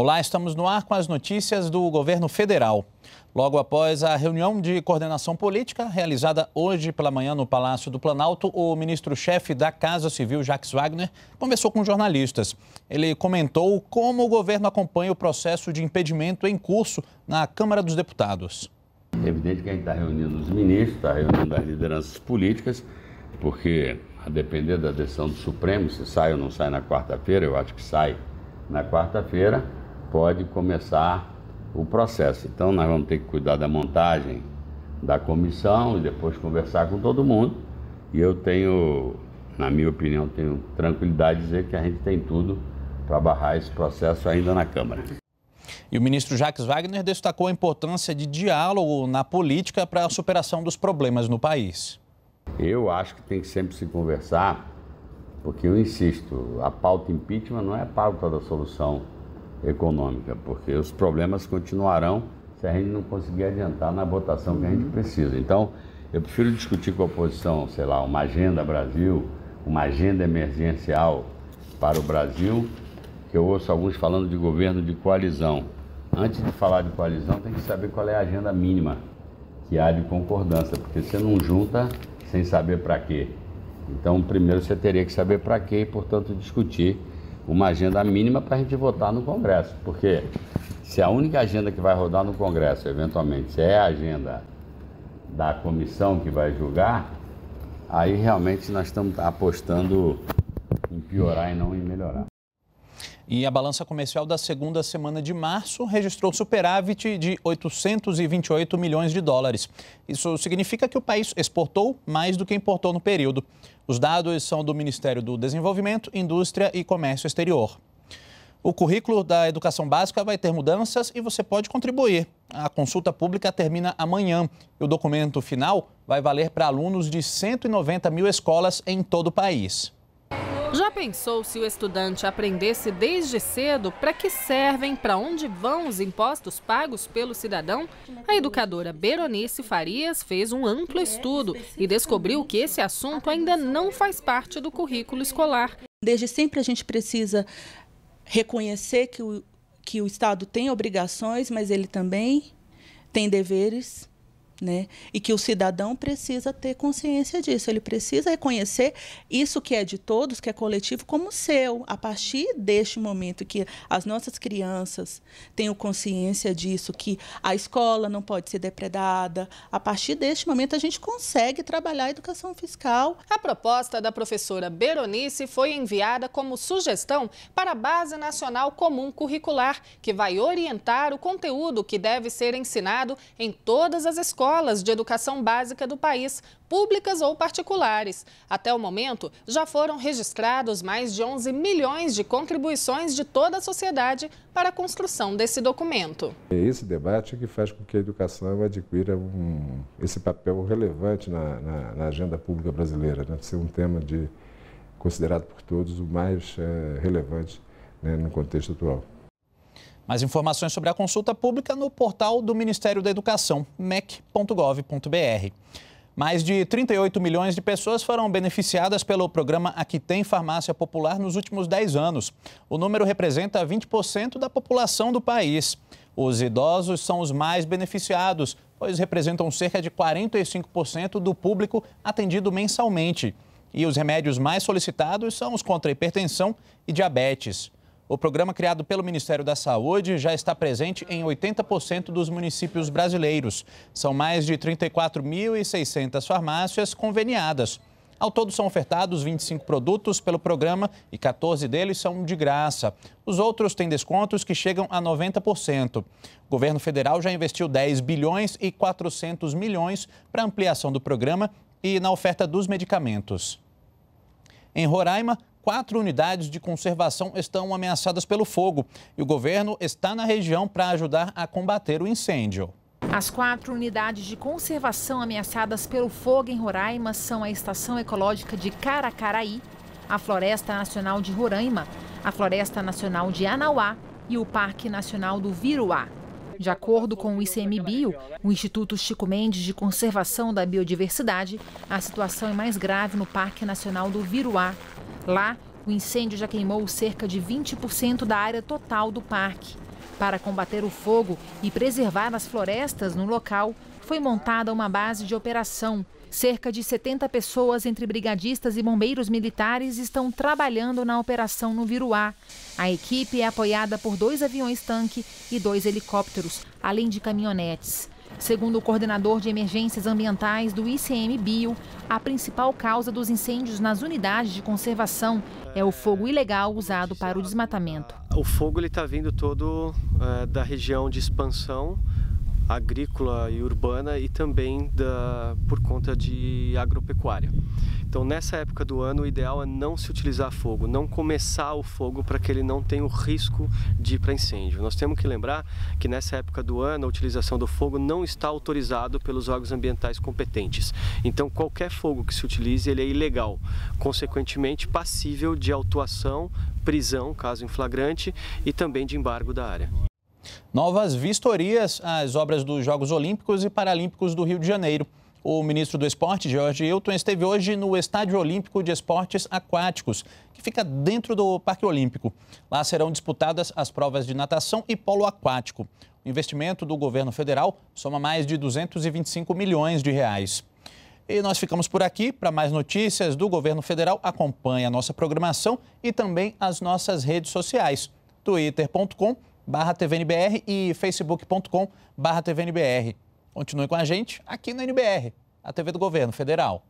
Olá, estamos no ar com as notícias do governo federal. Logo após a reunião de coordenação política realizada hoje pela manhã no Palácio do Planalto, o ministro-chefe da Casa Civil, Jacques Wagner, conversou com jornalistas. Ele comentou como o governo acompanha o processo de impedimento em curso na Câmara dos Deputados. É evidente que a gente está reunindo os ministros, está reunindo as lideranças políticas, porque a depender da decisão do Supremo, se sai ou não sai na quarta-feira, eu acho que sai na quarta-feira pode começar o processo. Então nós vamos ter que cuidar da montagem da comissão e depois conversar com todo mundo. E eu tenho, na minha opinião, tenho tranquilidade de dizer que a gente tem tudo para barrar esse processo ainda na Câmara. E o ministro Jacques Wagner destacou a importância de diálogo na política para a superação dos problemas no país. Eu acho que tem que sempre se conversar, porque eu insisto, a pauta impeachment não é a pauta da solução econômica, porque os problemas continuarão se a gente não conseguir adiantar na votação que a gente uhum. precisa. Então, eu prefiro discutir com a oposição, sei lá, uma agenda Brasil, uma agenda emergencial para o Brasil, que eu ouço alguns falando de governo de coalizão. Antes de falar de coalizão, tem que saber qual é a agenda mínima que há de concordância, porque você não junta sem saber para quê. Então, primeiro você teria que saber para quê e, portanto, discutir uma agenda mínima para a gente votar no Congresso, porque se a única agenda que vai rodar no Congresso, eventualmente, é a agenda da comissão que vai julgar, aí realmente nós estamos apostando em piorar e não em melhorar. E a balança comercial da segunda semana de março registrou superávit de 828 milhões de dólares. Isso significa que o país exportou mais do que importou no período. Os dados são do Ministério do Desenvolvimento, Indústria e Comércio Exterior. O currículo da educação básica vai ter mudanças e você pode contribuir. A consulta pública termina amanhã e o documento final vai valer para alunos de 190 mil escolas em todo o país. Já pensou se o estudante aprendesse desde cedo para que servem, para onde vão os impostos pagos pelo cidadão? A educadora Beronice Farias fez um amplo estudo e descobriu que esse assunto ainda não faz parte do currículo escolar. Desde sempre a gente precisa reconhecer que o, que o Estado tem obrigações, mas ele também tem deveres né? E que o cidadão precisa ter consciência disso, ele precisa reconhecer isso que é de todos, que é coletivo, como seu. A partir deste momento que as nossas crianças tenham consciência disso, que a escola não pode ser depredada, a partir deste momento a gente consegue trabalhar a educação fiscal. A proposta da professora Beronice foi enviada como sugestão para a Base Nacional Comum Curricular, que vai orientar o conteúdo que deve ser ensinado em todas as escolas escolas de educação básica do país, públicas ou particulares. Até o momento, já foram registrados mais de 11 milhões de contribuições de toda a sociedade para a construção desse documento. É esse debate que faz com que a educação adquira um, esse papel relevante na, na, na agenda pública brasileira, né? ser um tema de, considerado por todos o mais é, relevante né, no contexto atual. Mais informações sobre a consulta pública no portal do Ministério da Educação, mec.gov.br. Mais de 38 milhões de pessoas foram beneficiadas pelo programa Aqui Tem Farmácia Popular nos últimos 10 anos. O número representa 20% da população do país. Os idosos são os mais beneficiados, pois representam cerca de 45% do público atendido mensalmente. E os remédios mais solicitados são os contra hipertensão e diabetes. O programa criado pelo Ministério da Saúde já está presente em 80% dos municípios brasileiros. São mais de 34.600 farmácias conveniadas. Ao todo são ofertados 25 produtos pelo programa e 14 deles são de graça. Os outros têm descontos que chegam a 90%. O governo federal já investiu 10 bilhões e 400 milhões para ampliação do programa e na oferta dos medicamentos. Em Roraima, quatro unidades de conservação estão ameaçadas pelo fogo e o governo está na região para ajudar a combater o incêndio. As quatro unidades de conservação ameaçadas pelo fogo em Roraima são a Estação Ecológica de Caracaraí, a Floresta Nacional de Roraima, a Floresta Nacional de Anauá e o Parque Nacional do Viruá. De acordo com o ICMBio, o Instituto Chico Mendes de Conservação da Biodiversidade, a situação é mais grave no Parque Nacional do Viruá, Lá, o incêndio já queimou cerca de 20% da área total do parque. Para combater o fogo e preservar as florestas no local, foi montada uma base de operação. Cerca de 70 pessoas, entre brigadistas e bombeiros militares, estão trabalhando na operação no Viruá. A equipe é apoiada por dois aviões-tanque e dois helicópteros, além de caminhonetes. Segundo o coordenador de emergências ambientais do ICMBio, a principal causa dos incêndios nas unidades de conservação é o fogo ilegal usado para o desmatamento. O fogo está vindo todo é, da região de expansão agrícola e urbana e também da, por conta de agropecuária. Então, nessa época do ano, o ideal é não se utilizar fogo, não começar o fogo para que ele não tenha o risco de ir para incêndio. Nós temos que lembrar que nessa época do ano a utilização do fogo não está autorizado pelos órgãos ambientais competentes. Então, qualquer fogo que se utilize, ele é ilegal, consequentemente passível de autuação, prisão, caso em flagrante, e também de embargo da área novas vistorias às obras dos Jogos Olímpicos e Paralímpicos do Rio de Janeiro. O ministro do Esporte, Jorge Hilton, esteve hoje no Estádio Olímpico de Esportes Aquáticos, que fica dentro do Parque Olímpico. Lá serão disputadas as provas de natação e polo aquático. O investimento do governo federal soma mais de 225 milhões de reais. E nós ficamos por aqui. Para mais notícias do governo federal, acompanhe a nossa programação e também as nossas redes sociais. twitter.com barra tvnbr e facebook.com barra tvnbr. Continue com a gente aqui no NBR, a TV do Governo Federal.